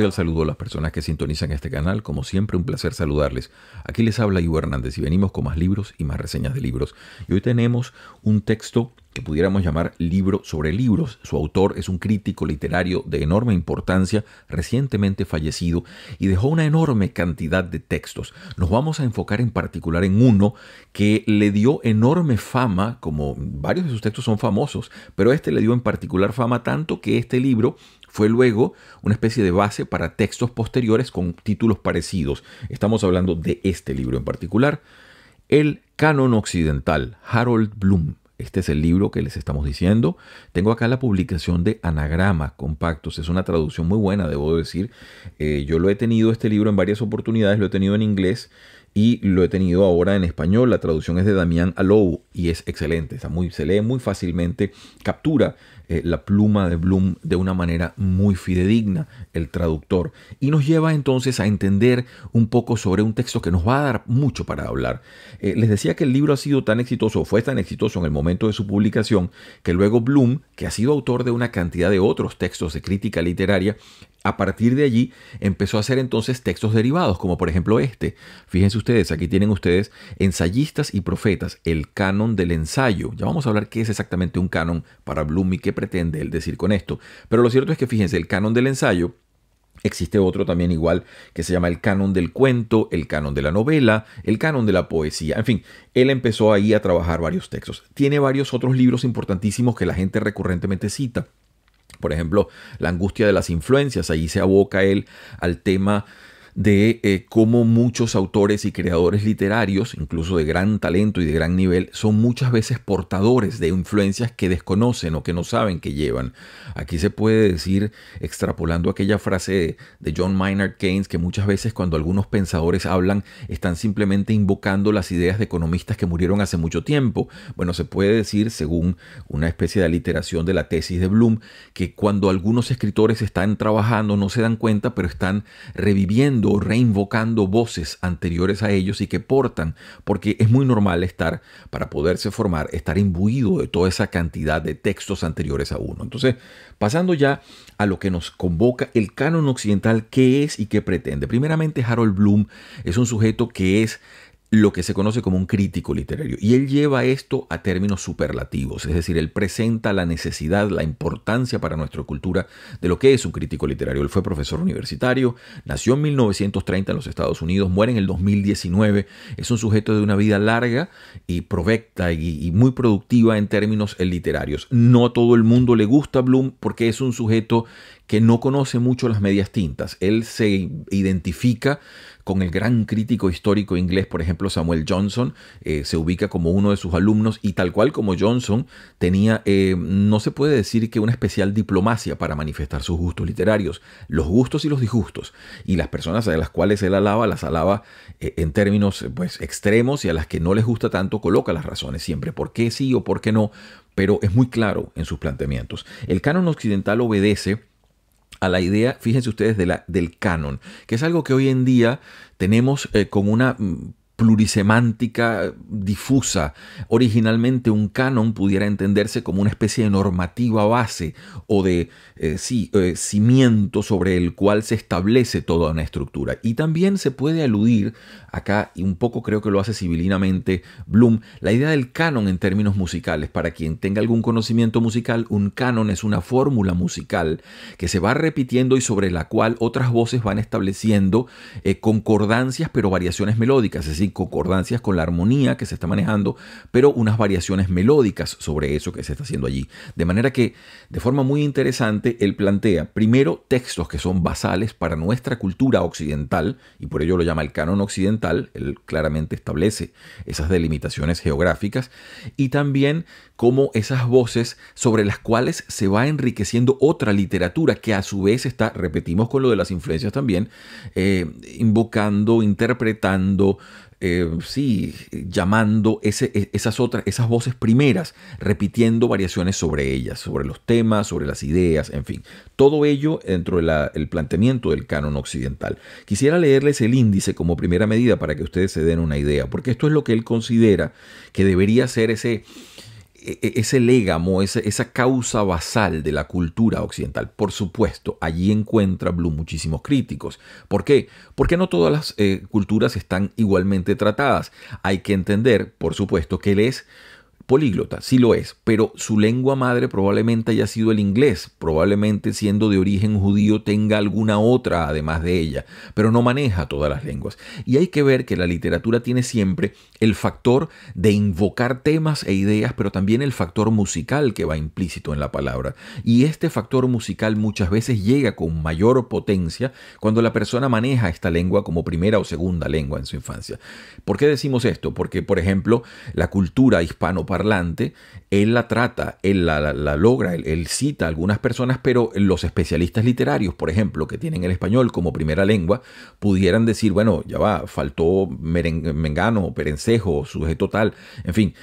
el saludo a las personas que sintonizan este canal. Como siempre, un placer saludarles. Aquí les habla Hugo Hernández y venimos con más libros y más reseñas de libros. Y hoy tenemos un texto que pudiéramos llamar libro sobre libros. Su autor es un crítico literario de enorme importancia, recientemente fallecido, y dejó una enorme cantidad de textos. Nos vamos a enfocar en particular en uno que le dio enorme fama, como varios de sus textos son famosos, pero este le dio en particular fama tanto que este libro fue luego una especie de base para textos posteriores con títulos parecidos. Estamos hablando de este libro en particular, El Canon Occidental, Harold Bloom. Este es el libro que les estamos diciendo. Tengo acá la publicación de Anagrama Compactos. Es una traducción muy buena, debo decir. Eh, yo lo he tenido este libro en varias oportunidades, lo he tenido en inglés y lo he tenido ahora en español. La traducción es de Damián Alou y es excelente. Está muy, se lee muy fácilmente, captura eh, la pluma de Bloom de una manera muy fidedigna, el traductor. Y nos lleva entonces a entender un poco sobre un texto que nos va a dar mucho para hablar. Eh, les decía que el libro ha sido tan exitoso, fue tan exitoso en el momento de su publicación, que luego Bloom, que ha sido autor de una cantidad de otros textos de crítica literaria, a partir de allí empezó a hacer entonces textos derivados, como por ejemplo este. Fíjense ustedes, aquí tienen ustedes ensayistas y profetas, el canon del ensayo. Ya vamos a hablar qué es exactamente un canon para Bloom y qué pretende él decir con esto. Pero lo cierto es que fíjense, el canon del ensayo Existe otro también igual que se llama el canon del cuento, el canon de la novela, el canon de la poesía. En fin, él empezó ahí a trabajar varios textos. Tiene varios otros libros importantísimos que la gente recurrentemente cita. Por ejemplo, La angustia de las influencias. ahí se aboca él al tema de eh, cómo muchos autores y creadores literarios, incluso de gran talento y de gran nivel, son muchas veces portadores de influencias que desconocen o que no saben que llevan. Aquí se puede decir, extrapolando aquella frase de John Maynard Keynes, que muchas veces cuando algunos pensadores hablan están simplemente invocando las ideas de economistas que murieron hace mucho tiempo. Bueno, se puede decir, según una especie de aliteración de la tesis de Bloom, que cuando algunos escritores están trabajando no se dan cuenta, pero están reviviendo reinvocando voces anteriores a ellos y que portan, porque es muy normal estar, para poderse formar, estar imbuido de toda esa cantidad de textos anteriores a uno. Entonces, pasando ya a lo que nos convoca el canon occidental, ¿qué es y qué pretende? Primeramente, Harold Bloom es un sujeto que es lo que se conoce como un crítico literario. Y él lleva esto a términos superlativos, es decir, él presenta la necesidad, la importancia para nuestra cultura de lo que es un crítico literario. Él fue profesor universitario, nació en 1930 en los Estados Unidos, muere en el 2019, es un sujeto de una vida larga y provecta y, muy productiva en términos eh, literarios. No a todo el mundo le gusta Bloom porque es un sujeto que no conoce mucho las medias tintas. Él se identifica con el gran crítico histórico inglés, por ejemplo, Samuel Johnson, eh, se ubica como uno de sus alumnos y tal cual como Johnson tenía, eh, no se puede decir que una especial diplomacia para manifestar sus gustos literarios, los gustos y los disgustos, y las personas a las cuales él alaba, las alaba eh, en términos pues, extremos y a las que no les gusta tanto, coloca las razones siempre, por qué sí o por qué no, pero es muy claro en sus planteamientos. El canon occidental obedece a la idea, fíjense ustedes, del canon, que es algo que hoy en día tenemos eh, como con una mm, plurisemántica difusa. Originalmente un canon pudiera entenderse como una especie de normativa base o de eh, eh, cimiento sobre el cual se establece toda una estructura. Y también se puede aludir acá y un poco creo que lo hace civilinamente Bloom, la idea del canon en términos musicales. Para quien tenga algún conocimiento musical, un canon es una fórmula musical que se va repitiendo y sobre la cual otras voces van estableciendo eh, concordancias pero variaciones melódicas, es decir, concordancias con la armonía que se está manejando, pero unas variaciones melódicas sobre eso que se está haciendo allí. De manera que, de forma muy interesante, él plantea primero textos que son basales para nuestra cultura occidental, y por ello lo llama el canon occidental, él claramente establece esas delimitaciones geográficas, y también como esas voces sobre las cuales se va enriqueciendo otra literatura que a su vez está, repetimos con lo de las influencias también, eh, invocando, interpretando, eh, sí, llamando e, esas otras, esas voces primeras, repitiendo variaciones sobre ellas, sobre los temas, sobre las ideas, en fin. Todo ello dentro del planteamiento del canon occidental. Quisiera leerles el índice como primera medida para que ustedes se den una idea, porque esto es lo que él considera que debería ser ese e, e, ese légamo, esa, causa basal de la cultura occidental. Por supuesto, allí encuentra Bloom muchísimos críticos. ¿Por qué? Porque no todas las eh, culturas están igualmente tratadas. Hay que entender, por supuesto, que él es políglota, sí lo es, pero su lengua madre probablemente haya sido el inglés, probablemente siendo de origen judío tenga alguna otra además de ella, pero no maneja todas las lenguas. Y hay que ver que la literatura tiene siempre el factor de invocar temas e ideas, pero también el factor musical que va implícito en la palabra. Y este factor musical muchas veces llega con mayor potencia cuando la persona maneja esta lengua como primera o segunda lengua en su infancia. ¿Por qué decimos esto? Porque, por ejemplo, la cultura hispano parlante él la trata, él la, logra, él, cita a algunas personas, pero los especialistas literarios, por ejemplo, que tienen el español como primera lengua, pudieran decir, bueno, ya va, faltó Mengano, Perencejo, sujeto tal, en fin.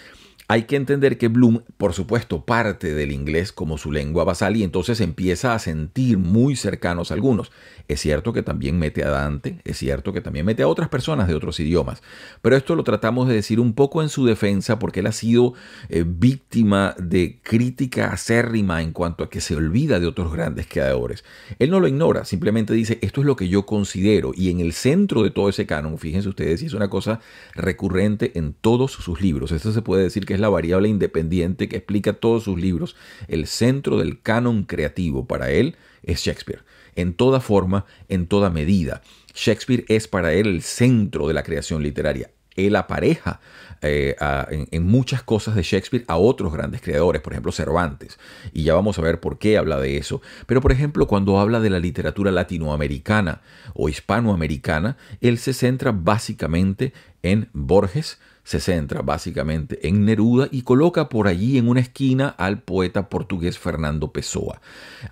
Hay que entender que Bloom, por supuesto, parte del inglés como su lengua basal y entonces empieza a sentir muy cercanos a algunos. Es cierto que también mete a Dante, es cierto que también mete a otras personas de otros idiomas, pero esto lo tratamos de decir un poco en su defensa porque él ha sido eh, víctima de crítica acérrima en cuanto a que se olvida de otros grandes creadores. Él no lo ignora, simplemente dice, esto es lo que yo considero y en el centro de todo ese canon, fíjense ustedes, y es una cosa recurrente en todos sus libros. Esto se puede decir que es la variable independiente que explica todos sus libros. El centro del canon creativo para él es Shakespeare, en toda forma, en toda medida. Shakespeare es para él el centro de la creación literaria él apareja eh, en, muchas cosas de Shakespeare a otros grandes creadores, por ejemplo Cervantes, y ya vamos a ver por qué habla de eso. Pero por ejemplo, cuando habla de la literatura latinoamericana o hispanoamericana, él se centra básicamente en Borges, se centra básicamente en Neruda y coloca por allí en una esquina al poeta portugués Fernando Pessoa.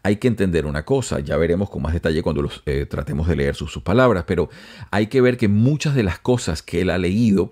Hay que entender una cosa, ya veremos con más detalle cuando los, eh, tratemos de leer sus, palabras, pero hay que ver que muchas de las cosas que él ha leído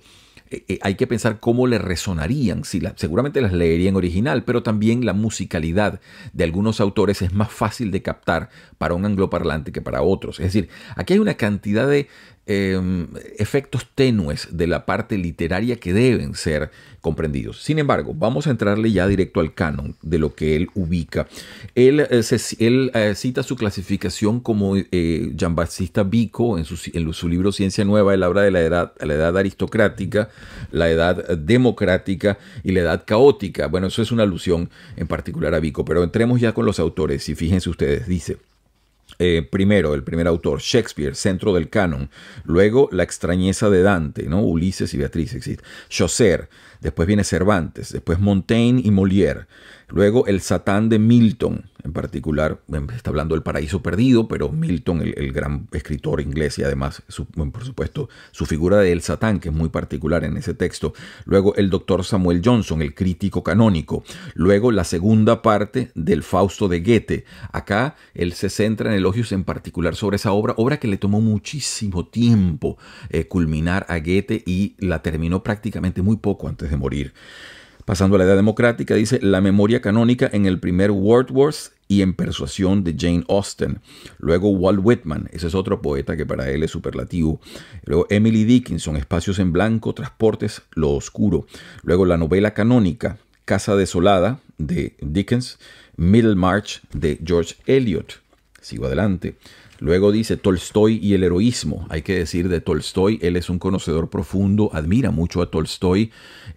eh, eh, hay que pensar cómo le resonarían, si seguramente las leería en original, pero también la musicalidad de algunos autores es más fácil de captar para un angloparlante que para otros. Es decir, aquí hay una cantidad de, Em, efectos tenues de la parte literaria que deben ser comprendidos. Sin embargo, vamos a entrarle ya directo al canon de lo que él ubica. Él, eh, eh, cita su clasificación como eh, Battista Vico en su, libro Ciencia Nueva, él habla de la edad, la edad aristocrática, la edad democrática y la edad caótica. Bueno, eso es una alusión en particular a Vico, pero entremos ya con los autores y fíjense ustedes, dice. Eh, primero, el primer autor, Shakespeare, centro del canon. Luego, la extrañeza de Dante, ¿no? Ulises y Beatriz existe. Chaucer, después viene Cervantes, después Montaigne y Molière, luego El Satán de Milton, en particular, em, está hablando del Paraíso Perdido, pero Milton, el, gran escritor inglés y además, por supuesto, su figura del Satán, que es muy particular en ese texto, luego el doctor Samuel Johnson, el crítico canónico, luego la segunda parte del Fausto de Goethe. Acá él se centra en elogios en particular sobre esa obra, obra que le tomó muchísimo tiempo eh, culminar a Goethe y la terminó prácticamente muy poco antes de morir. Pasando a la edad democrática, dice la memoria canónica en el primer wars y en Persuasión de Jane Austen. Luego Walt Whitman, ese es otro poeta que para él es superlativo. Luego Emily Dickinson, Espacios en Blanco, Transportes, Lo Oscuro. Luego la novela canónica, Casa Desolada de Dickens, Middlemarch de George Eliot. Sigo adelante. Luego dice Tolstoy y el heroísmo. Hay que decir de Tolstoy, él es un conocedor profundo, admira mucho a Tolstoy,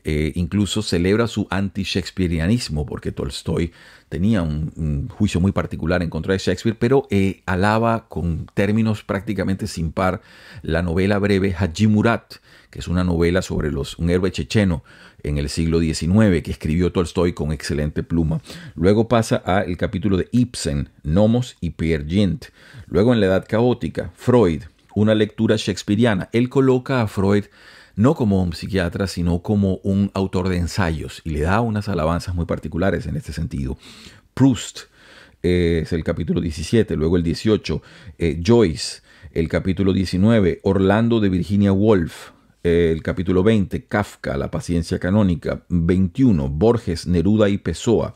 eh, incluso celebra su anti-shakespearianismo, porque Tolstoy tenía un, juicio muy particular en contra de Shakespeare, pero eh, alaba con términos prácticamente sin par la novela breve Haji Murat, que es una novela sobre los, un héroe checheno, en el siglo XIX, que escribió Tolstoy con excelente pluma. Luego pasa al capítulo de Ibsen, Nomos y Pierre Gint. Luego en la Edad Caótica, Freud, una lectura shakespeariana. Él coloca a Freud no como un psiquiatra, sino como un autor de ensayos y le da unas alabanzas muy particulares en este sentido. Proust eh, es el capítulo 17, luego el 18, eh, Joyce, el capítulo 19, Orlando de Virginia Woolf, el capítulo 20, Kafka, la paciencia canónica, 21, Borges, Neruda y Pessoa,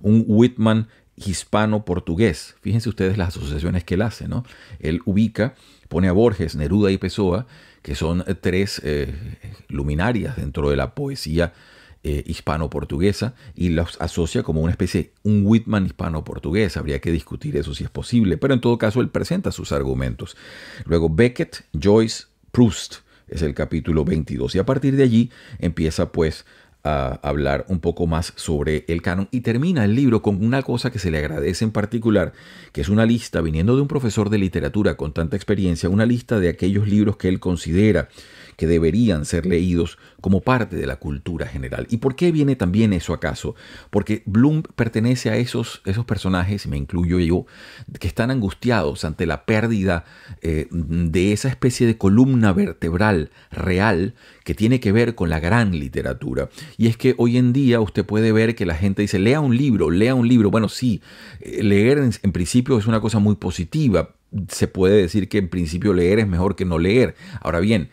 un Whitman hispano-portugués. Fíjense ustedes las asociaciones que él hace, ¿no? Él ubica, pone a Borges, Neruda y Pessoa, que son eh, tres eh, luminarias dentro de la poesía eh, hispano-portuguesa, y los asocia como una especie, un Whitman hispano-portugués. Habría que discutir eso si es posible, pero en todo caso él presenta sus argumentos. Luego Beckett, Joyce, Proust, es el capítulo 22. Y a partir de allí empieza pues a hablar un poco más sobre el canon y termina el libro con una cosa que se le agradece en particular, que es una lista, viniendo de un profesor de literatura con tanta experiencia, una lista de aquellos libros que él considera que deberían ser leídos como parte de la cultura general. ¿Y por qué viene también eso acaso? Porque Bloom pertenece a esos, esos personajes, me incluyo yo, que están angustiados ante la pérdida eh, de esa especie de columna vertebral real que tiene que ver con la gran literatura y es que hoy en día usted puede ver que la gente dice, lea un libro, lea un libro. Bueno, sí, eh, leer en, principio es una cosa muy positiva. Se puede decir que en principio leer es mejor que no leer. Ahora bien,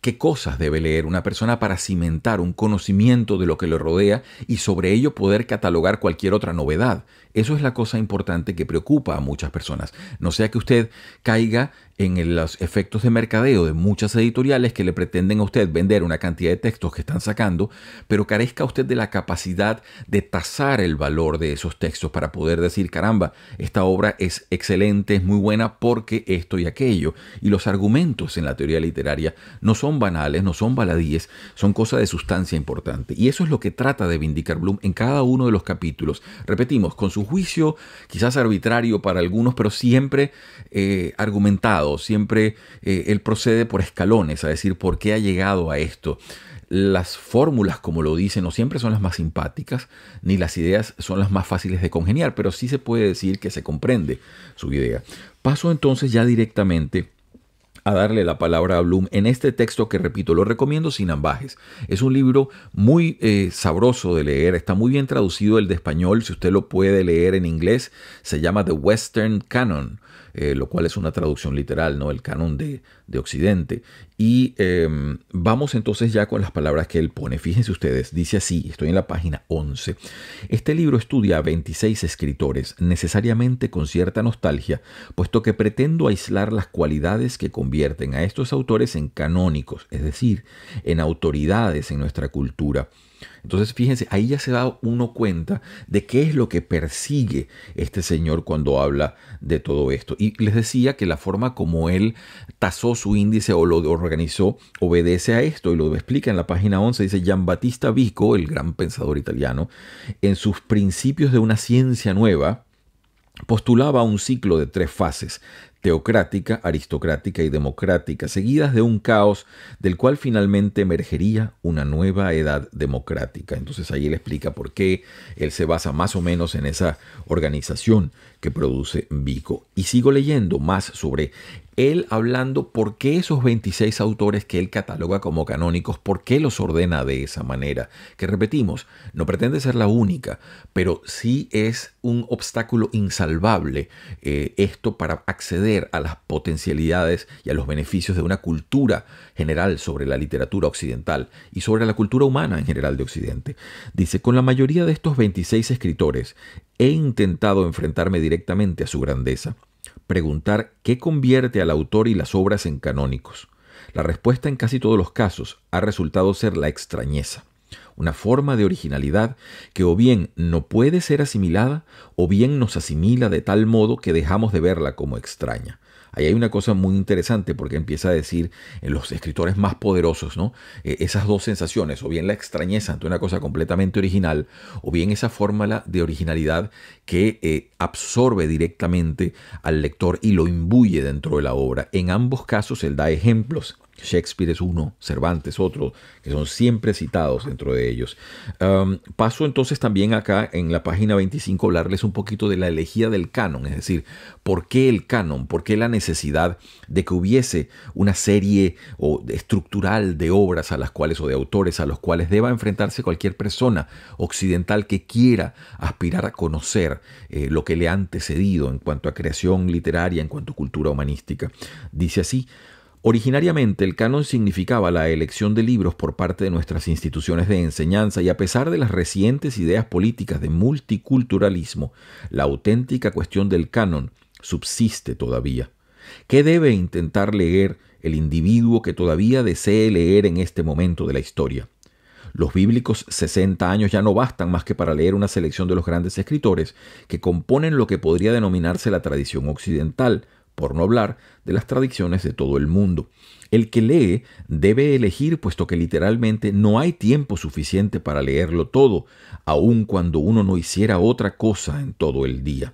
qué cosas debe leer una persona para cimentar un conocimiento de lo que le rodea y sobre ello poder catalogar cualquier otra novedad. Eso es la cosa importante que preocupa a muchas personas. No sea que usted caiga en los efectos de mercadeo de muchas editoriales que le pretenden a usted vender una cantidad de textos que están sacando, pero carezca usted de la capacidad de tasar el valor de esos textos para poder decir, caramba, esta obra es excelente, es muy buena porque esto y aquello. Y los argumentos en la teoría literaria no son banales, no son baladíes, son cosas de sustancia importante. Y eso es lo que trata de vindicar Bloom en cada uno de los capítulos. Repetimos, con su juicio quizás arbitrario para algunos, pero siempre eh, argumentado, siempre eh, él procede por escalones, a decir por qué ha llegado a esto. Las fórmulas, como lo dice, no siempre son las más simpáticas, ni las ideas son las más fáciles de congeniar, pero sí se puede decir que se comprende su idea. Paso entonces ya directamente a darle la palabra a Bloom en este texto que, repito, lo recomiendo sin ambajes. Es un libro muy eh, sabroso de leer, está muy bien traducido el de español, si usted lo puede leer en inglés, se llama The Western Canon. Eh, lo cual es una traducción literal, ¿no? El canon de, Occidente. Y em, vamos entonces ya con las palabras que él pone. Fíjense ustedes, dice así, estoy en la página 11. Este libro estudia a 26 escritores, necesariamente con cierta nostalgia, puesto que pretendo aislar las cualidades que convierten a estos autores en canónicos, es decir, en autoridades en nuestra cultura. Entonces, fíjense, ahí ya se da uno cuenta de qué es lo que persigue este señor cuando habla de todo esto. Y les decía que la forma como él tasó su índice o lo organizó obedece a esto y lo explica en la página 11. Dice Giambattista Vico, el gran pensador italiano, en sus principios de una ciencia nueva, postulaba un ciclo de tres fases, teocrática, aristocrática y democrática, seguidas de un caos del cual finalmente emergería una nueva edad democrática. Entonces ahí él explica por qué él se basa más o menos en esa organización que produce Vico. Y sigo leyendo más sobre él hablando por qué esos 26 autores que él cataloga como canónicos, por qué los ordena de esa manera, que repetimos, no pretende ser la única, pero sí es un obstáculo insalvable eh, esto para acceder a las potencialidades y a los beneficios de una cultura general sobre la literatura occidental y sobre la cultura humana en general de Occidente. Dice, con la mayoría de estos 26 escritores he intentado enfrentarme directamente a su grandeza preguntar qué convierte al autor y las obras en canónicos. La respuesta en casi todos los casos ha resultado ser la extrañeza, una forma de originalidad que o bien no puede ser asimilada o bien nos asimila de tal modo que dejamos de verla como extraña. Ahí hay una cosa muy interesante porque empieza a decir en eh, los escritores más poderosos, ¿no? E, esas dos sensaciones, o bien la extrañeza ante una cosa completamente original, o bien esa fórmula de originalidad que eh, absorbe directamente al lector y lo imbuye dentro de la obra. En ambos casos él da ejemplos Shakespeare es uno, Cervantes otro, que son siempre citados dentro de ellos. paso entonces también acá en la página 25 a hablarles un poquito de la elegía del canon, es decir, por qué el canon, por qué la necesidad de que hubiese una serie o estructural de obras a las cuales o de autores a los cuales deba enfrentarse cualquier persona occidental que quiera aspirar a conocer eh, lo que le ha antecedido en cuanto a creación literaria, en cuanto a cultura humanística. Dice así, Originariamente el canon significaba la elección de libros por parte de nuestras instituciones de enseñanza y a pesar de las recientes ideas políticas de multiculturalismo, la auténtica cuestión del canon subsiste todavía. ¿Qué debe intentar leer el individuo que todavía desee leer en este momento de la historia? Los bíblicos 60 años ya no bastan más que para leer una selección de los grandes escritores que componen lo que podría denominarse la tradición occidental, por no hablar de las tradiciones de todo el mundo. El que lee debe elegir puesto que literalmente no hay tiempo suficiente para leerlo todo, aun cuando uno no hiciera otra cosa en todo el día.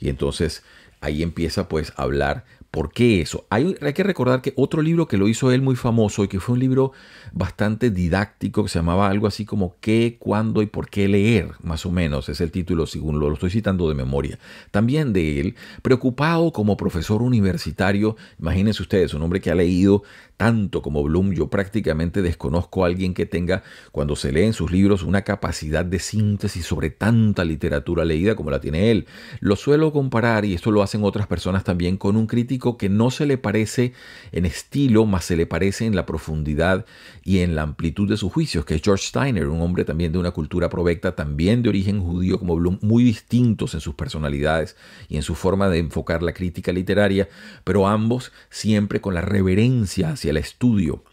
Y entonces ahí empieza pues a hablar ¿Por qué eso? Hay, hay, que recordar que otro libro que lo hizo él muy famoso y que fue un libro bastante didáctico que se llamaba algo así como ¿Qué, cuándo y por qué leer? Más o menos es el título según lo, lo estoy citando de memoria. También de él, preocupado como profesor universitario, imagínense ustedes, un hombre que ha leído tanto como Bloom, yo prácticamente desconozco a alguien que tenga cuando se lee en sus libros una capacidad de síntesis sobre tanta literatura leída como la tiene él. Lo suelo comparar, y esto lo hacen otras personas también, con un crítico que no se le parece en estilo, más se le parece en la profundidad y en la amplitud de sus juicios, que es George Steiner, un hombre también de una cultura provecta, también de origen judío como Bloom, muy distintos en sus personalidades y en su forma de enfocar la crítica literaria, pero ambos siempre con la reverencia hacia el estudio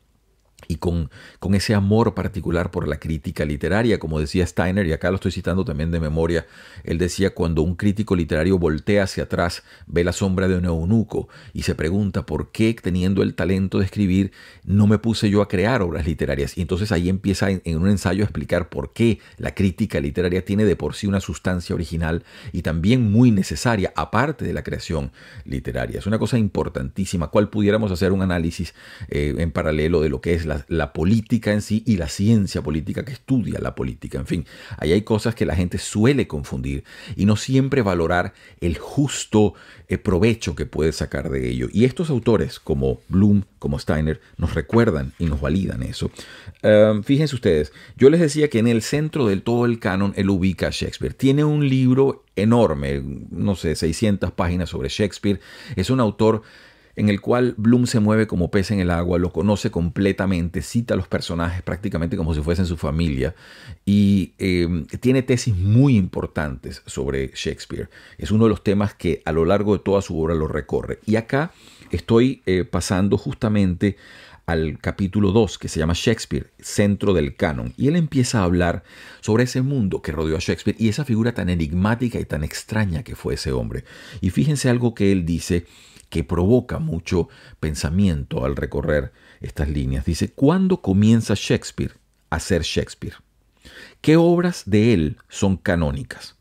y con, con, ese amor particular por la crítica literaria, como decía Steiner, y acá lo estoy citando también de memoria, él decía, cuando un crítico literario voltea hacia atrás, ve la sombra de un eunuco y se pregunta, ¿por qué teniendo el talento de escribir no me puse yo a crear obras literarias? Y entonces ahí empieza en, un ensayo a explicar por qué la crítica literaria tiene de por sí una sustancia original y también muy necesaria, aparte de la creación literaria. Es una cosa importantísima, cual pudiéramos hacer un análisis eh, en paralelo de lo que es la la, política en sí y la ciencia política que estudia la política. En fin, ahí hay cosas que la gente suele confundir y no siempre valorar el justo eh, provecho que puede sacar de ello. Y estos autores como Bloom, como Steiner, nos recuerdan y nos validan eso. Em, fíjense ustedes, yo les decía que en el centro del todo el canon él ubica a Shakespeare. Tiene un libro enorme, no sé, 600 páginas sobre Shakespeare. Es un autor en el cual Bloom se mueve como pez en el agua, lo conoce completamente, cita a los personajes prácticamente como si fuesen su familia y em, tiene tesis muy importantes sobre Shakespeare. Es uno de los temas que a lo largo de toda su obra lo recorre. Y acá estoy eh, pasando justamente al capítulo 2 que se llama Shakespeare, centro del canon, y él empieza a hablar sobre ese mundo que rodeó a Shakespeare y esa figura tan enigmática y tan extraña que fue ese hombre. Y fíjense algo que él dice que provoca mucho pensamiento al recorrer estas líneas. Dice, ¿cuándo comienza Shakespeare a ser Shakespeare? ¿Qué obras de él son canónicas?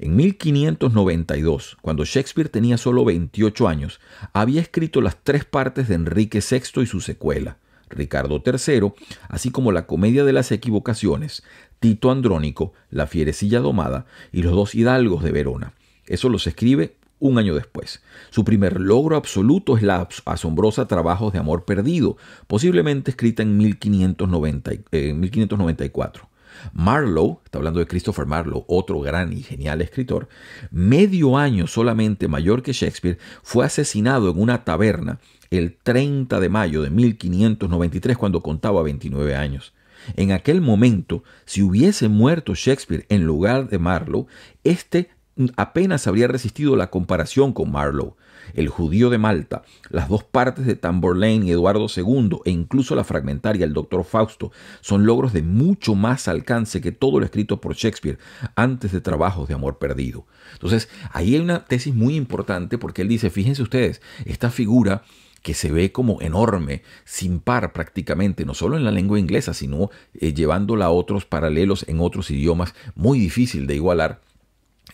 En 1592, cuando Shakespeare tenía solo 28 años, había escrito las tres partes de Enrique VI y su secuela, Ricardo III, así como la Comedia de las Equivocaciones, Tito Andrónico, La Fierecilla Domada y Los Dos Hidalgos de Verona. Eso los escribe un año después. Su primer logro absoluto es la asombrosa Trabajos de Amor Perdido, posiblemente escrita en 1594. Eh, Marlowe, está hablando de Christopher Marlowe, otro gran y genial escritor, medio año solamente mayor que Shakespeare, fue asesinado en una taberna el 30 de mayo de 1593 cuando contaba 29 años. En aquel momento, si hubiese muerto Shakespeare en lugar de Marlowe, este apenas habría resistido la comparación con Marlowe, el judío de Malta, las dos partes de Tamburlaine y Eduardo II, e incluso la fragmentaria El Doctor Fausto, son logros de mucho más alcance que todo lo escrito por Shakespeare antes de trabajos de amor perdido. Entonces, ahí hay una tesis muy importante porque él dice, fíjense ustedes, esta figura que se ve como enorme, sin par prácticamente, no solo en la lengua inglesa, sino eh, llevándola a otros paralelos en otros idiomas, muy difícil de igualar,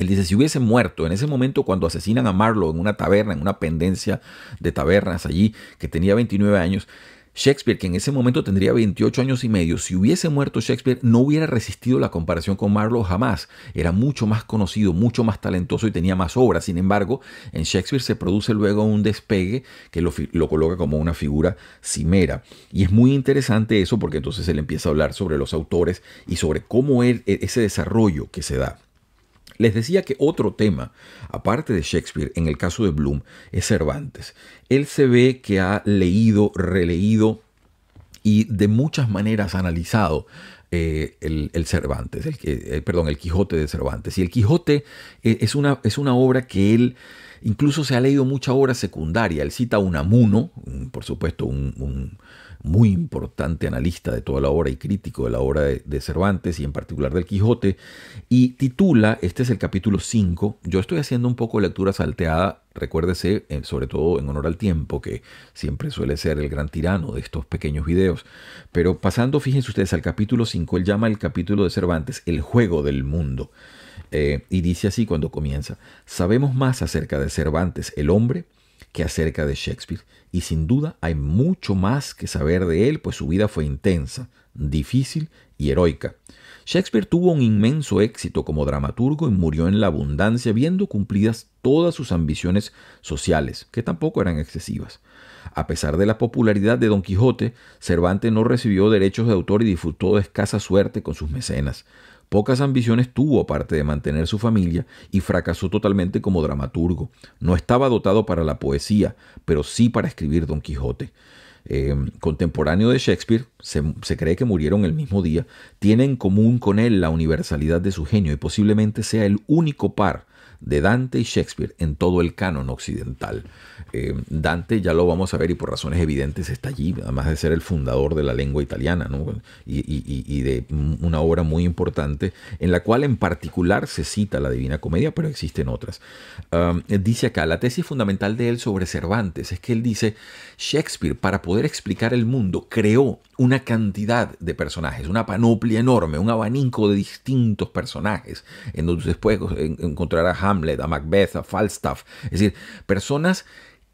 él dice, si hubiese muerto en ese momento cuando asesinan a Marlowe en una taberna, en una pendencia de tabernas allí, que tenía 29 años, Shakespeare, que en ese momento tendría 28 años y medio, si hubiese muerto Shakespeare, no hubiera resistido la comparación con Marlowe jamás. Era mucho más conocido, mucho más talentoso y tenía más obras. Sin embargo, en Shakespeare se produce luego un despegue que lo, coloca como una figura cimera. Y es muy interesante eso porque entonces él empieza a hablar sobre los autores y sobre cómo él, e-, ese desarrollo que se da. Les decía que otro tema, aparte de Shakespeare, en el caso de Bloom, es Cervantes. Él se ve que ha leído, releído y de muchas maneras analizado eh, el, Cervantes, el, eh, perdón, el Quijote de Cervantes. Y el Quijote eh, es, una, es una obra que él incluso se ha leído mucha obra secundaria. Él cita a amuno, por supuesto, un muy importante analista de toda la obra y crítico de la obra de, Cervantes y en particular del Quijote, y titula, este es el capítulo 5, yo estoy haciendo un poco de lectura salteada, recuérdese, eh, sobre todo en honor al tiempo, que siempre suele ser el gran tirano de estos pequeños videos, pero pasando, fíjense ustedes, al capítulo 5, él llama el capítulo de Cervantes el juego del mundo, eh, y dice así cuando comienza, sabemos más acerca de Cervantes, el hombre, que acerca de Shakespeare, y sin duda hay mucho más que saber de él, pues su vida fue intensa, difícil y heroica. Shakespeare tuvo un inmenso éxito como dramaturgo y murió en la abundancia viendo cumplidas todas sus ambiciones sociales, que tampoco eran excesivas. A pesar de la popularidad de Don Quijote, Cervantes no recibió derechos de autor y disfrutó de escasa suerte con sus mecenas. Pocas ambiciones tuvo aparte de mantener su familia y fracasó totalmente como dramaturgo. No estaba dotado para la poesía, pero sí para escribir Don Quijote. Eh, contemporáneo de Shakespeare, se, se, cree que murieron el mismo día, tiene en común con él la universalidad de su genio y posiblemente sea el único par de Dante y Shakespeare en todo el canon occidental. Eh, Dante ya lo vamos a ver y por razones evidentes está allí, además de ser el fundador de la lengua italiana y, de una obra muy importante en la cual en particular se cita la Divina Comedia, pero existen otras. Um, dice acá, la tesis fundamental de él sobre Cervantes es que él dice, Shakespeare para poder explicar el mundo creó una cantidad de personajes, una panoplia enorme, un abanico de distintos personajes, en donde después encontrará Hamlet, a Macbeth, a Falstaff, es decir, personas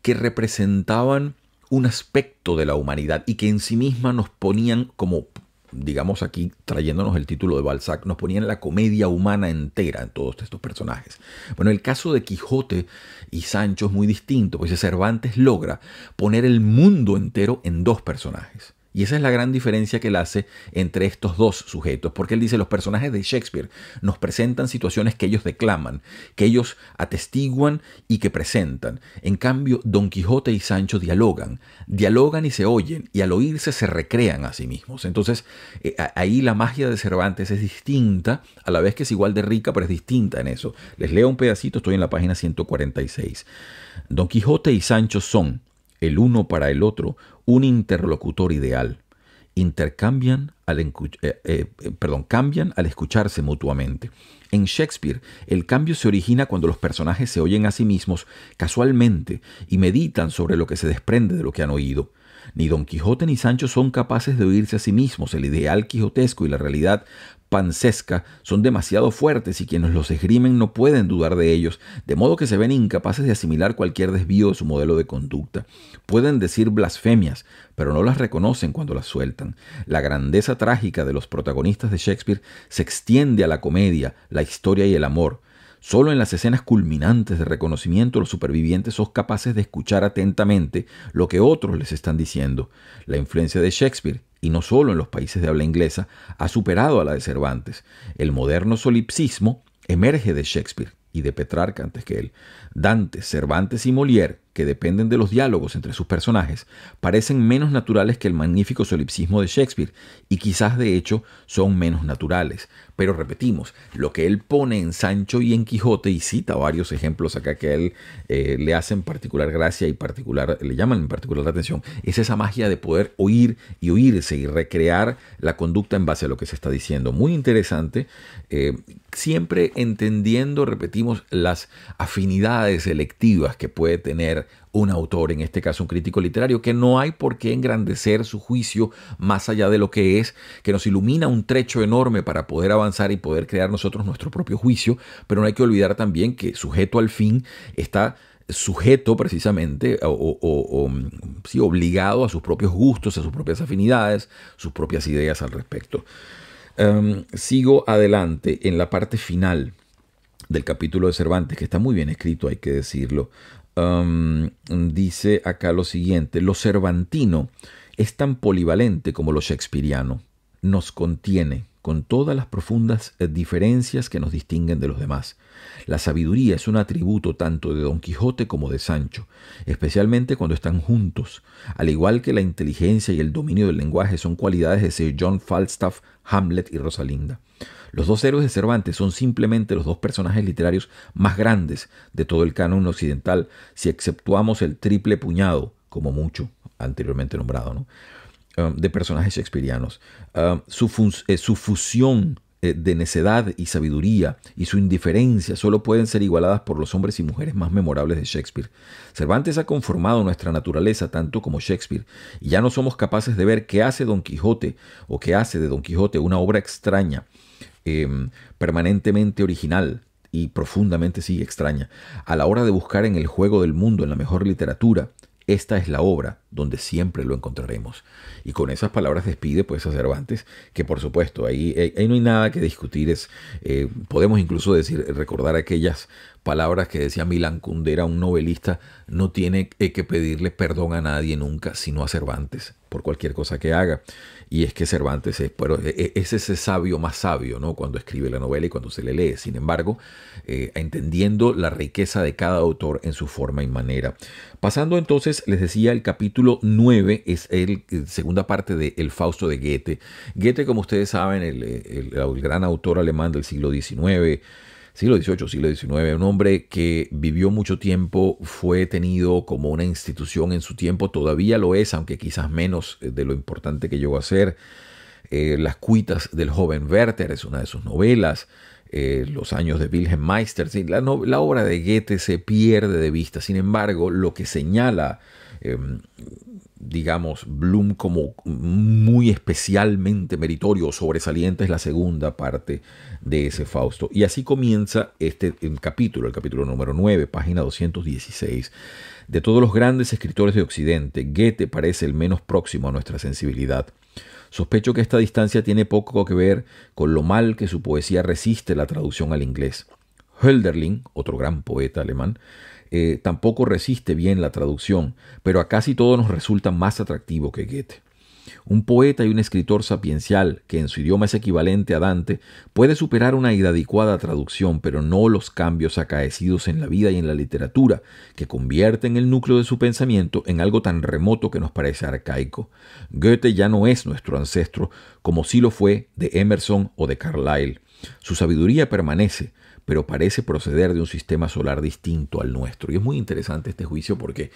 que representaban un aspecto de la humanidad y que en sí misma nos ponían como digamos aquí trayéndonos el título de Balzac, nos ponían la comedia humana entera en todos estos personajes. Bueno, el caso de Quijote y Sancho es muy distinto, pues Cervantes logra poner el mundo entero en dos personajes. Y esa es la gran diferencia que él hace entre estos dos sujetos, porque él dice los personajes de Shakespeare nos presentan situaciones que ellos declaman, que ellos atestiguan y que presentan. En cambio, Don Quijote y Sancho dialogan, dialogan y se oyen, y al oírse se recrean a sí mismos. Entonces, eh, ahí la magia de Cervantes es distinta, a la vez que es igual de rica, pero es distinta en eso. Les leo un pedacito, estoy en la página 146. Don Quijote y Sancho son el uno para el otro, un interlocutor ideal. Intercambian eh, eh, eh, cambian al escucharse mutuamente. En Shakespeare, el cambio se origina cuando los personajes se oyen a sí mismos casualmente y meditan sobre lo que se desprende de lo que han oído. Ni Don Quijote ni Sancho son capaces de oírse a sí mismos. El ideal quijotesco y la realidad pancesca son demasiado fuertes y quienes los esgrimen no pueden dudar de ellos, de modo que se ven incapaces de asimilar cualquier desvío de su modelo de conducta. Pueden decir blasfemias, pero no las reconocen cuando las sueltan. La grandeza trágica de los protagonistas de Shakespeare se extiende a la comedia, la historia y el amor. Solo en las escenas culminantes de reconocimiento los supervivientes son capaces de escuchar atentamente lo que otros les están diciendo. La influencia de Shakespeare, y no solo en los países de habla inglesa, ha superado a la de Cervantes. El moderno solipsismo emerge de Shakespeare y de Petrarca antes que él. Dante, Cervantes y Molière que dependen de los diálogos entre sus personajes, parecen menos naturales que el magnífico solipsismo de Shakespeare, y quizás de hecho son menos naturales. Pero repetimos, lo que él pone en Sancho y en Quijote, y cita varios ejemplos acá que a él eh, le hacen particular gracia y particular, le llaman en particular la atención, es esa magia de poder oír y oírse y recrear la conducta en base a lo que se está diciendo. Muy interesante, eh, siempre entendiendo, repetimos, las afinidades selectivas que puede tener un autor, en este caso un crítico literario, que no hay por qué engrandecer su juicio más allá de lo que es, que nos ilumina un trecho enorme para poder avanzar y poder crear nosotros nuestro propio juicio, pero no hay que olvidar también que sujeto al fin está sujeto precisamente o, sí, obligado a sus propios gustos, a sus propias afinidades, sus propias ideas al respecto. Em, sigo adelante en la parte final del capítulo de Cervantes, que está muy bien escrito, hay que decirlo dice acá lo siguiente, lo cervantino es tan polivalente como lo shakespeariano, nos contiene con todas las profundas eh, diferencias que nos distinguen de los demás. La sabiduría es un atributo tanto de Don Quijote como de Sancho, especialmente cuando están juntos, al igual que la inteligencia y el dominio del lenguaje son cualidades de Sir John Falstaff, Hamlet y Rosalinda. Los dos héroes de Cervantes son simplemente los dos personajes literarios más grandes de todo el canon occidental, si exceptuamos el triple puñado, como mucho anteriormente nombrado, ¿no? Um, de personajes shakespearianos. Um, su, eh, su fusión eh, de necedad y sabiduría y su indiferencia solo pueden ser igualadas por los hombres y mujeres más memorables de Shakespeare. Cervantes ha conformado nuestra naturaleza tanto como Shakespeare, y ya no somos capaces de ver qué hace Don Quijote o qué hace de Don Quijote una obra extraña, em, permanentemente original y profundamente sí extraña, a la hora de buscar en el juego del mundo, en la mejor literatura, esta es la obra donde siempre lo encontraremos. Y con esas palabras despide pues a Cervantes, que por supuesto ahí, eh, no hay nada que discutir, es, eh, podemos incluso decir, recordar aquellas palabras que decía Milan Kundera, un novelista, no tiene eh, que pedirle perdón a nadie nunca, sino a Cervantes, por cualquier cosa que haga. Y es que Cervantes es, e, e, es ese sabio más sabio, ¿no? Cuando escribe la novela y cuando se le lee. Sin embargo, eh, entendiendo la riqueza de cada autor en su forma y manera. Pasando entonces, les decía, el capítulo 9 es el, eh, segunda parte de El Fausto de Goethe. Goethe, como ustedes saben, el, el gran autor alemán del siglo XIX, siglo XVIII, siglo XIX, un hombre que vivió mucho tiempo, fue tenido como una institución en su tiempo, todavía lo es, aunque quizás menos eh, de lo importante que llegó a ser. Eh, Las cuitas del joven Werther es una de sus novelas. Eh, los años de Wilhelm Meister. la, obra de Goethe se pierde de vista. Sin embargo, lo que señala em, digamos, Bloom como muy especialmente meritorio, sobresaliente, es la segunda parte de ese Fausto. Y así comienza este capítulo, el capítulo número 9, página 216. De todos los grandes escritores de Occidente, Goethe parece el menos próximo a nuestra sensibilidad. Sospecho que esta distancia tiene poco que ver con lo mal que su poesía resiste la traducción al inglés. Hölderlin, otro gran poeta alemán, eh, tampoco resiste bien la traducción, pero a casi todo nos resulta más atractivo que Goethe. Un poeta y un escritor sapiencial, que en su idioma es equivalente a Dante, puede superar una inadecuada traducción, pero no los cambios acaecidos en la vida y en la literatura, que convierten el núcleo de su pensamiento en algo tan remoto que nos parece arcaico. Goethe ya no es nuestro ancestro, como sí lo fue de Emerson o de Carlyle. Su sabiduría permanece, pero parece proceder de un sistema solar distinto al nuestro. Y es muy interesante este juicio porque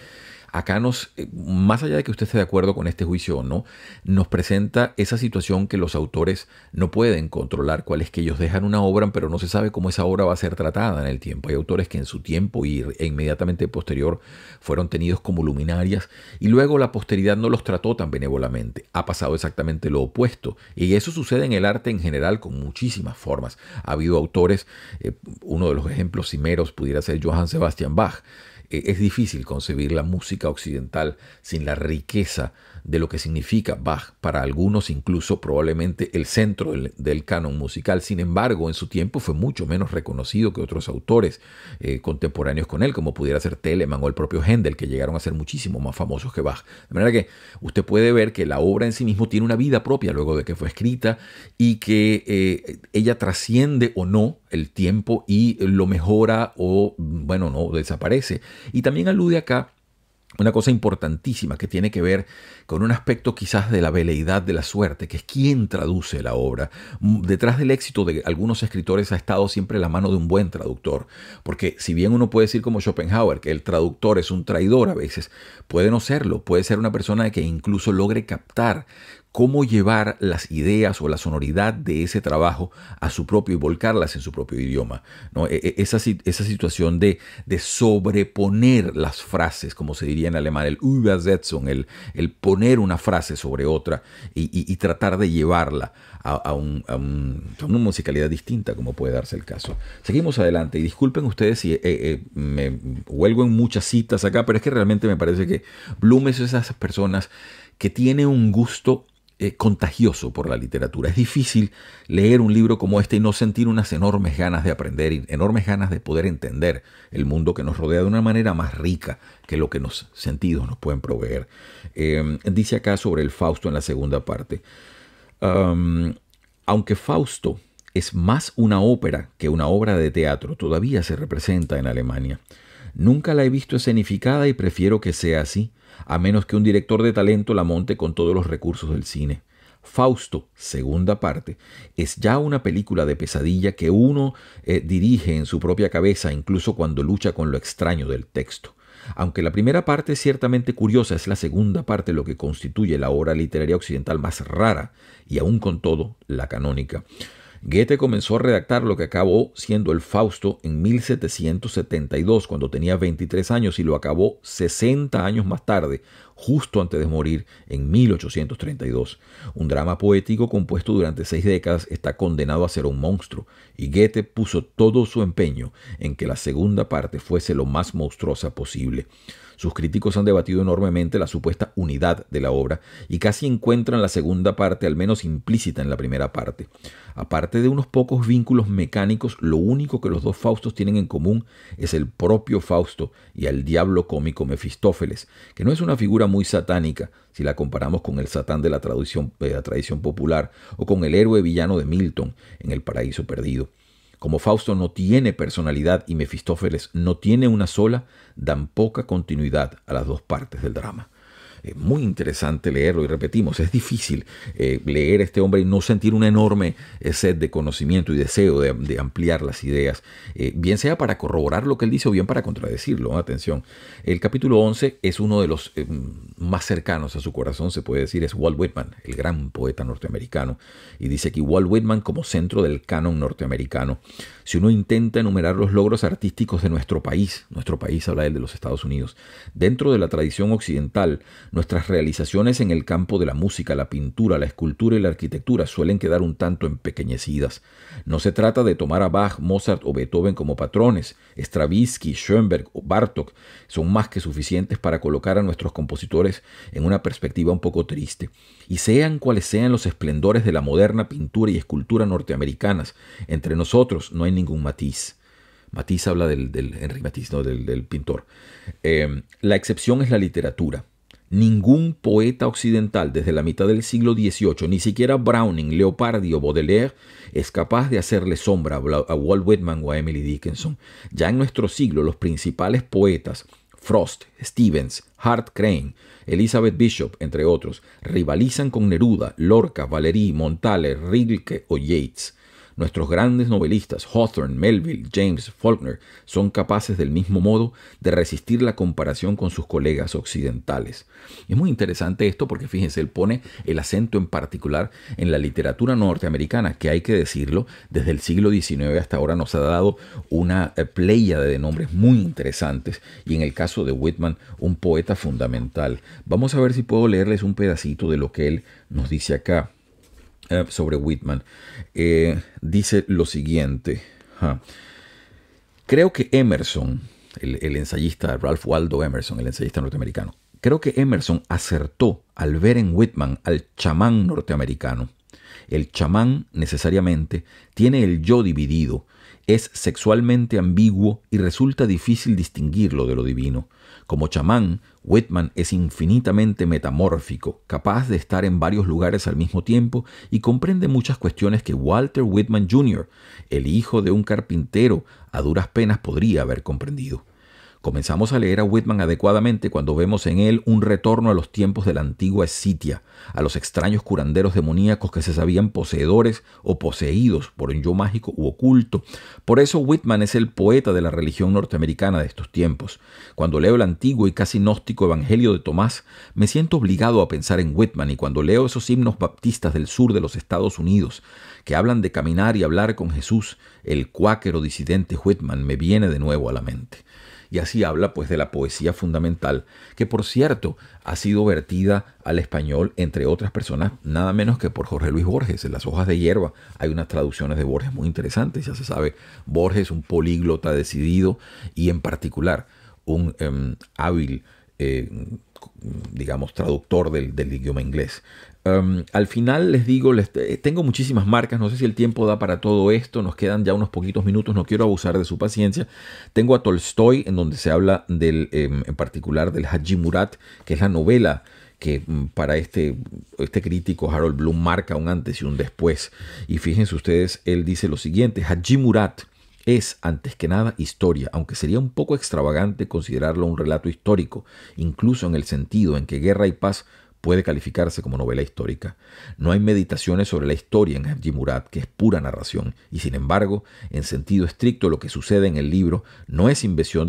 Acá nos, eh, más allá de que usted esté de acuerdo con este juicio o no, nos presenta esa situación que los autores no pueden controlar, cuál es que ellos dejan una obra, pero no se sabe cómo esa obra va a ser tratada en el tiempo. Hay autores que en su tiempo y e inmediatamente posterior fueron tenidos como luminarias y luego la posteridad no los trató tan benévolamente. Ha pasado exactamente lo opuesto y eso sucede en el arte en general con muchísimas formas. Ha habido autores, eh, uno de los ejemplos cimeros pudiera ser Johann Sebastian Bach, es difícil concebir la música occidental sin la riqueza de lo que significa Bach, para algunos incluso probablemente el centro del, canon musical. Sin embargo, en su tiempo fue mucho menos reconocido que otros autores eh, contemporáneos con él, como pudiera ser Telemann o el propio Händel, que llegaron a ser muchísimo más famosos que Bach. De manera que usted puede ver que la obra en sí mismo tiene una vida propia luego de que fue escrita y que eh, ella trasciende o no el tiempo y lo mejora o, bueno, no, desaparece. Y también alude acá una cosa importantísima que tiene que ver con un aspecto quizás de la veleidad de la suerte, que es quien traduce la obra. Mm, detrás del éxito de algunos escritores ha estado siempre la mano de un buen traductor, porque si bien uno puede decir como Schopenhauer que el traductor es un traidor a veces, puede no serlo, puede ser una persona que incluso logre captar cómo llevar las ideas o la sonoridad de ese trabajo a su propio y volcarlas en su propio idioma. ¿no? E, e, esa, esa situación de, de sobreponer las frases, como se diría en alemán, el Übersetzung, el, el poner una frase sobre otra y, tratar de llevarla a, una musicalidad distinta, como puede darse el caso. Seguimos adelante y disculpen ustedes si eh, eh, me huelgo en muchas citas acá, pero es que realmente me parece que Bloom es esas personas que tiene un gusto eh, contagioso por la literatura. Es difícil leer un libro como este y no sentir unas enormes ganas de aprender enormes ganas de poder entender el mundo que nos rodea de una manera más rica que lo que los sentidos nos pueden proveer. Em, dice acá sobre el Fausto en la segunda parte. aunque Fausto es más una ópera que una obra de teatro, todavía se representa en Alemania. Nunca la he visto escenificada y prefiero que sea así, a menos que un director de talento la monte con todos los recursos del cine. Fausto, segunda parte, es ya una película de pesadilla que uno eh, dirige en su propia cabeza incluso cuando lucha con lo extraño del texto. Aunque la primera parte es ciertamente curiosa, es la segunda parte lo que constituye la obra literaria occidental más rara y aún con todo la canónica. Goethe comenzó a redactar lo que acabó siendo el Fausto en 1772, cuando tenía 23 años, y lo acabó 60 años más tarde, justo antes de morir, en 1832. Un drama poético compuesto durante seis décadas está condenado a ser un monstruo, y Goethe puso todo su empeño en que la segunda parte fuese lo más monstruosa posible. Sus críticos han debatido enormemente la supuesta unidad de la obra y casi encuentran la segunda parte al menos implícita en la primera parte. Aparte de unos pocos vínculos mecánicos, lo único que los dos Faustos tienen en común es el propio Fausto y al diablo cómico Mefistófeles, que no es una figura muy satánica si la comparamos con el satán de la tradición, de eh, la tradición popular o con el héroe villano de Milton en El Paraíso Perdido. Como Fausto no tiene personalidad y Mefistófeles no tiene una sola, dan poca continuidad a las dos partes del drama. Es eh, muy interesante leerlo y repetimos, es difícil eh, leer a este hombre y no sentir una enorme eh, sed de conocimiento y deseo de, ampliar las ideas, bien sea para corroborar lo que él dice o bien para contradecirlo. Atención, el capítulo 11 es uno de los más cercanos a su corazón, se puede decir, es Walt Whitman, el gran poeta norteamericano. Y dice aquí Walt Whitman como centro del canon norteamericano. Si uno intenta enumerar los logros artísticos de nuestro país, nuestro país habla él de los Estados Unidos, dentro de la tradición occidental, Nuestras realizaciones en el campo de la música, la pintura, la escultura y la arquitectura suelen quedar un tanto empequeñecidas. No se trata de tomar a Bach, Mozart o Beethoven como patrones. Stravinsky, Schoenberg o Bartok son más que suficientes para colocar a nuestros compositores en una perspectiva un poco triste. Y sean cuales sean los esplendores de la moderna pintura y escultura norteamericanas, entre nosotros no hay ningún matiz. Matiz habla del, del, pintor. Em, la excepción es la literatura. Ningún poeta occidental desde la mitad del siglo XVIII, ni siquiera Browning, Leopardi o Baudelaire, es capaz de hacerle sombra a Walt Whitman o a Emily Dickinson. Ya en nuestro siglo, los principales poetas, Frost, Stevens, Hart Crane, Elizabeth Bishop, entre otros, rivalizan con Neruda, Lorca, Valéry, Montale, Rilke o Yeats. Nuestros grandes novelistas, Hawthorne, Melville, James, Faulkner, son capaces del mismo modo de resistir la comparación con sus colegas occidentales. Es muy interesante esto porque fíjense, él pone el acento en particular en la literatura norteamericana, que hay que decirlo, desde el siglo XIX hasta ahora nos ha dado una eh, playa de nombres muy interesantes y en el caso de Whitman, un poeta fundamental. Vamos a ver si puedo leerles un pedacito de lo que él nos dice acá. Eh, sobre Whitman, eh, dice lo siguiente. Creo que Emerson, el, el ensayista Ralph Waldo Emerson, el ensayista norteamericano, creo que Emerson acertó al ver en Whitman al chamán norteamericano. El chamán necesariamente tiene el yo dividido, es sexualmente ambiguo y resulta difícil distinguirlo de lo divino. Como chamán, Whitman es infinitamente metamórfico, capaz de estar en varios lugares al mismo tiempo y comprende muchas cuestiones que Walter Whitman Jr., el hijo de un carpintero, a duras penas podría haber comprendido. Comenzamos a leer a Whitman adecuadamente cuando vemos en él un retorno a los tiempos de la antigua Escitia, a los extraños curanderos demoníacos que se sabían poseedores o poseídos por un yo mágico u oculto. Por eso Whitman es el poeta de la religión norteamericana de estos tiempos. Cuando leo el antiguo y casi gnóstico Evangelio de Tomás, me siento obligado a pensar en Whitman y cuando leo esos himnos baptistas del sur de los Estados Unidos, que hablan de caminar y hablar con Jesús, el cuáquero disidente Whitman me viene de nuevo a la mente y así habla pues de la poesía fundamental, que por cierto ha sido vertida al español entre otras personas, nada menos que por Jorge Luis Borges, en las hojas de hierba hay unas traducciones de Borges muy interesantes, ya se sabe, Borges un políglota decidido y en particular un em, hábil eh, digamos, traductor del, idioma inglés. Em, al final les digo, eh, tengo muchísimas marcas, no sé si el tiempo da para todo esto, nos quedan ya unos poquitos minutos, no quiero abusar de su paciencia. Tengo a Tolstoy, en donde se habla em, en particular del Haji Murat, que es la novela que mm, para este, este crítico Harold Bloom marca un antes y un después. Y fíjense ustedes, él dice lo siguiente, Haji Murat es, antes que nada, historia, aunque sería un poco extravagante considerarlo un relato histórico, incluso en el sentido en que guerra y paz puede calificarse como novela histórica. No hay meditaciones sobre la historia en Haji Murat, que es pura narración, y sin embargo, en sentido estricto, lo que sucede en el libro no es invención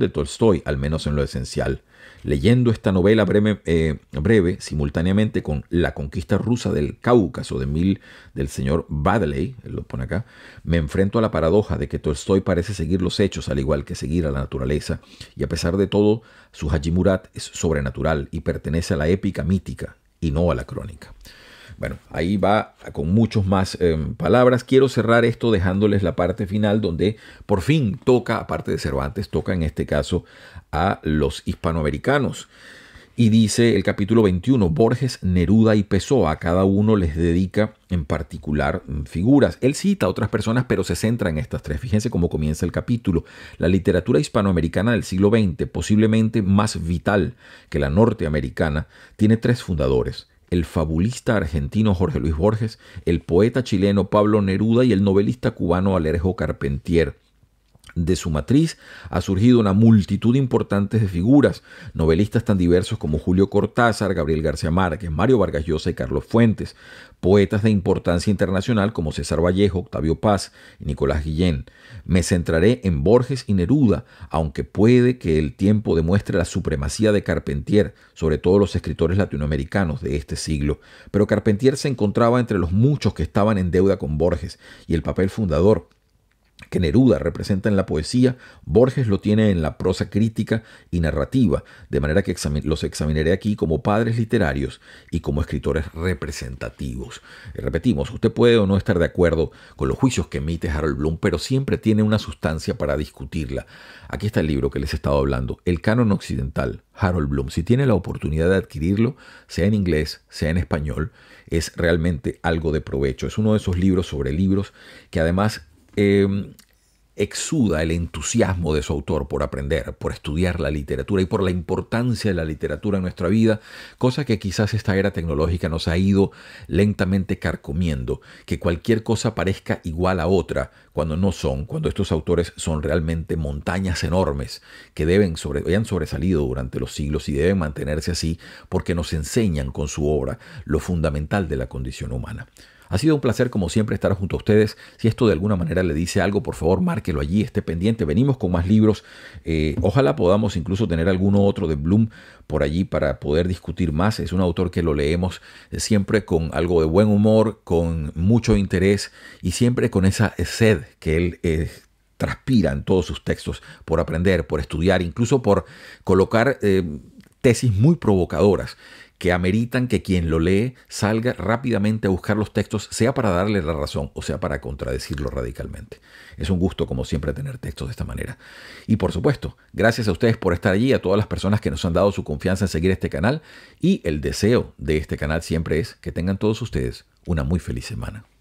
de Tolstoy, al menos en lo esencial. Leyendo esta novela eh, breve, simultáneamente con La conquista rusa del Cáucaso de mil, del señor Badley, lo pone acá, me enfrento a la paradoja de que Tolstoy parece seguir los hechos al igual que seguir a la naturaleza, y a pesar de todo, su Hajimurat es sobrenatural y pertenece a la épica mítica y no a la crónica. Bueno, ahí va con muchas más eh, palabras. Quiero cerrar esto dejándoles la parte final donde por fin toca, aparte de Cervantes, toca en este caso a los hispanoamericanos. Y dice el capítulo 21, Borges, Neruda y Pessoa, a cada uno les dedica en particular mm, figuras. Él cita a otras personas, pero se centra en estas tres. Fíjense cómo comienza el capítulo. La literatura hispanoamericana del siglo XX, posiblemente más vital que la norteamericana, tiene tres fundadores el fabulista argentino Jorge Luis Borges, el poeta chileno Pablo Neruda y el novelista cubano Alerjo Carpentier. De su matriz ha surgido una multitud importante de figuras, novelistas tan diversos como Julio Cortázar, Gabriel García Márquez, Mario Vargas Llosa y Carlos Fuentes, poetas de importancia internacional como César Vallejo, Octavio Paz y Nicolás Guillén. Me centraré en Borges y Neruda, aunque puede que el tiempo demuestre la supremacía de Carpentier sobre todos los escritores latinoamericanos de este siglo, pero Carpentier se encontraba entre los muchos que estaban en deuda con Borges y el papel fundador que Neruda representa en la poesía, Borges lo tiene en la prosa crítica y narrativa, de manera que los examinaré aquí como padres literarios y como escritores representativos. Eh, repetimos, usted puede o no estar de acuerdo con los juicios que emite Harold Bloom, pero siempre tiene una sustancia para discutirla. Aquí está el libro que les he estado hablando, El Canon Occidental, Harold Bloom. Si tiene la oportunidad de adquirirlo, sea en inglés, sea en español, es realmente algo de provecho. Es uno de esos libros sobre libros que además Em, exuda el entusiasmo de su autor por aprender, por estudiar la literatura y por la importancia de la literatura en nuestra vida, cosa que quizás esta era tecnológica nos ha ido lentamente carcomiendo, que cualquier cosa parezca igual a otra, cuando no son, cuando estos autores son realmente montañas enormes que deben sobresalido durante los siglos y deben mantenerse así porque nos enseñan con su obra lo fundamental de la condición humana. Ha sido un placer como siempre estar junto a ustedes. Si esto de alguna manera le dice algo, por favor, márquelo allí, esté pendiente. Venimos con más libros. Eh, ojalá podamos incluso tener alguno otro de Bloom por allí para poder discutir más. Es un autor que lo leemos siempre con algo de buen humor, con mucho interés y siempre con esa sed que él eh, transpira en todos sus textos por aprender, por estudiar, incluso por colocar... Eh, tesis muy provocadoras que ameritan que quien lo lee salga rápidamente a buscar los textos, sea para darle la razón o sea para contradecirlo radicalmente. Es un gusto, como siempre, tener textos de esta manera. Y por supuesto, gracias a ustedes por estar allí, a todas las personas que nos han dado su confianza en seguir este canal y el deseo de este canal siempre es que tengan todos ustedes una muy feliz semana.